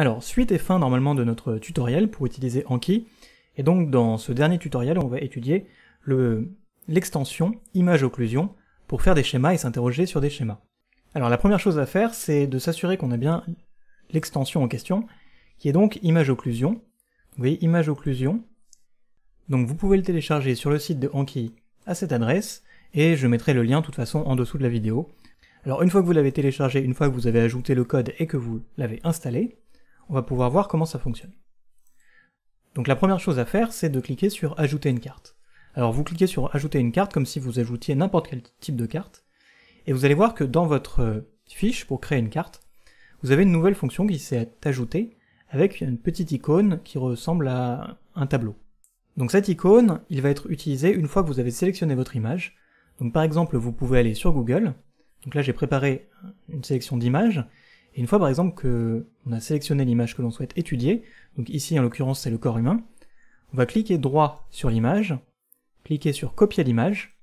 Alors, suite et fin normalement de notre tutoriel pour utiliser Anki, et donc dans ce dernier tutoriel, on va étudier l'extension image occlusion pour faire des schémas et s'interroger sur des schémas. Alors la première chose à faire, c'est de s'assurer qu'on a bien l'extension en question, qui est donc image occlusion. Vous voyez, image occlusion. Donc vous pouvez le télécharger sur le site de Anki à cette adresse, et je mettrai le lien de toute façon en dessous de la vidéo. Alors une fois que vous l'avez téléchargé, une fois que vous avez ajouté le code et que vous l'avez installé, on va pouvoir voir comment ça fonctionne. Donc la première chose à faire, c'est de cliquer sur Ajouter une carte. Alors vous cliquez sur Ajouter une carte comme si vous ajoutiez n'importe quel type de carte, et vous allez voir que dans votre euh, fiche pour créer une carte, vous avez une nouvelle fonction qui s'est ajoutée avec une petite icône qui ressemble à un tableau. Donc cette icône, il va être utilisé une fois que vous avez sélectionné votre image. Donc par exemple, vous pouvez aller sur Google. Donc là, j'ai préparé une sélection d'images une fois par exemple que on a sélectionné l'image que l'on souhaite étudier, donc ici en l'occurrence c'est le corps humain, on va cliquer droit sur l'image, cliquer sur copier l'image,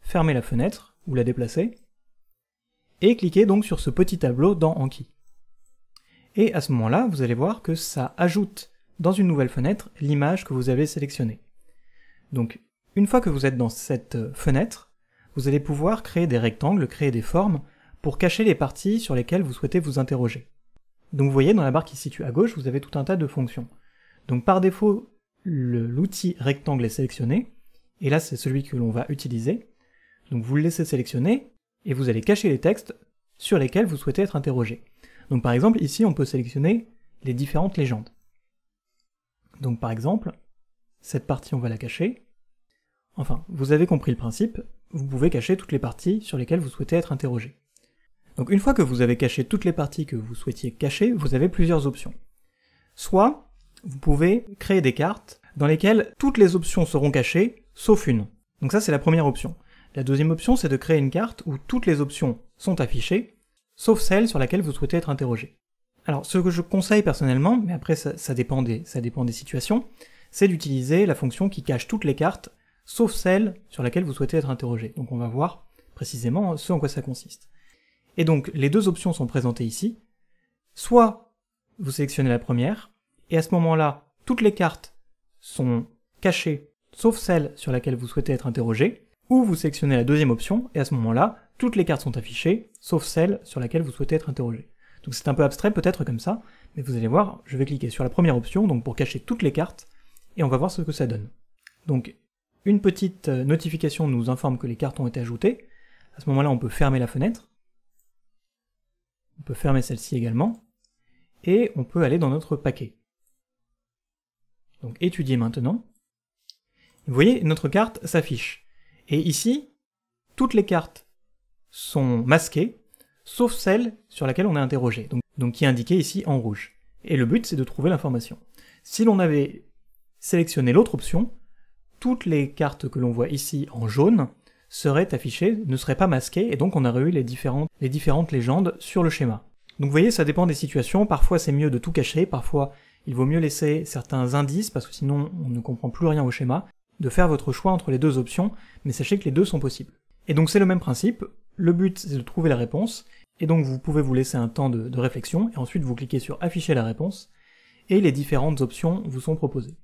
fermer la fenêtre ou la déplacer, et cliquer donc sur ce petit tableau dans Anki. Et à ce moment-là, vous allez voir que ça ajoute dans une nouvelle fenêtre l'image que vous avez sélectionnée. Donc une fois que vous êtes dans cette fenêtre, vous allez pouvoir créer des rectangles, créer des formes pour cacher les parties sur lesquelles vous souhaitez vous interroger. Donc vous voyez dans la barre qui se situe à gauche, vous avez tout un tas de fonctions. Donc par défaut, l'outil rectangle est sélectionné, et là c'est celui que l'on va utiliser. Donc vous le laissez sélectionner, et vous allez cacher les textes sur lesquels vous souhaitez être interrogé. Donc par exemple, ici on peut sélectionner les différentes légendes. Donc par exemple, cette partie on va la cacher. Enfin, vous avez compris le principe, vous pouvez cacher toutes les parties sur lesquelles vous souhaitez être interrogé. Donc une fois que vous avez caché toutes les parties que vous souhaitiez cacher, vous avez plusieurs options. Soit vous pouvez créer des cartes dans lesquelles toutes les options seront cachées, sauf une. Donc ça c'est la première option. La deuxième option c'est de créer une carte où toutes les options sont affichées, sauf celle sur laquelle vous souhaitez être interrogé. Alors ce que je conseille personnellement, mais après ça, dépend, des, ça dépend des situations, c'est d'utiliser la fonction qui cache toutes les cartes, sauf celle sur laquelle vous souhaitez être interrogé. Donc on va voir précisément ce en quoi ça consiste. Et donc les deux options sont présentées ici. Soit vous sélectionnez la première, et à ce moment-là, toutes les cartes sont cachées, sauf celle sur laquelle vous souhaitez être interrogé, ou vous sélectionnez la deuxième option, et à ce moment-là, toutes les cartes sont affichées, sauf celle sur laquelle vous souhaitez être interrogé. Donc c'est un peu abstrait peut-être comme ça, mais vous allez voir, je vais cliquer sur la première option, donc pour cacher toutes les cartes, et on va voir ce que ça donne. Donc une petite euh, notification nous informe que les cartes ont été ajoutées, à ce moment-là on peut fermer la fenêtre, on peut fermer celle-ci également. Et on peut aller dans notre paquet. Donc étudier maintenant. Vous voyez, notre carte s'affiche. Et ici, toutes les cartes sont masquées, sauf celle sur laquelle on est interrogé, donc, qui est indiquée ici en rouge. Et le but, c'est de trouver l'information. Si l'on avait sélectionné l'autre option, toutes les cartes que l'on voit ici en jaune serait affiché, ne serait pas masqué, et donc on aurait eu les différentes, légendes sur le schéma. Donc vous voyez, ça dépend des situations, parfois c'est mieux de tout cacher, parfois il vaut mieux laisser certains indices, parce que sinon on ne comprend plus rien au schéma, de faire votre choix entre les deux options, mais sachez que les deux sont possibles. Et donc c'est le même principe, le but c'est de trouver la réponse, et donc vous pouvez vous laisser un temps de réflexion, et ensuite vous cliquez sur afficher la réponse, et les différentes options vous sont proposées.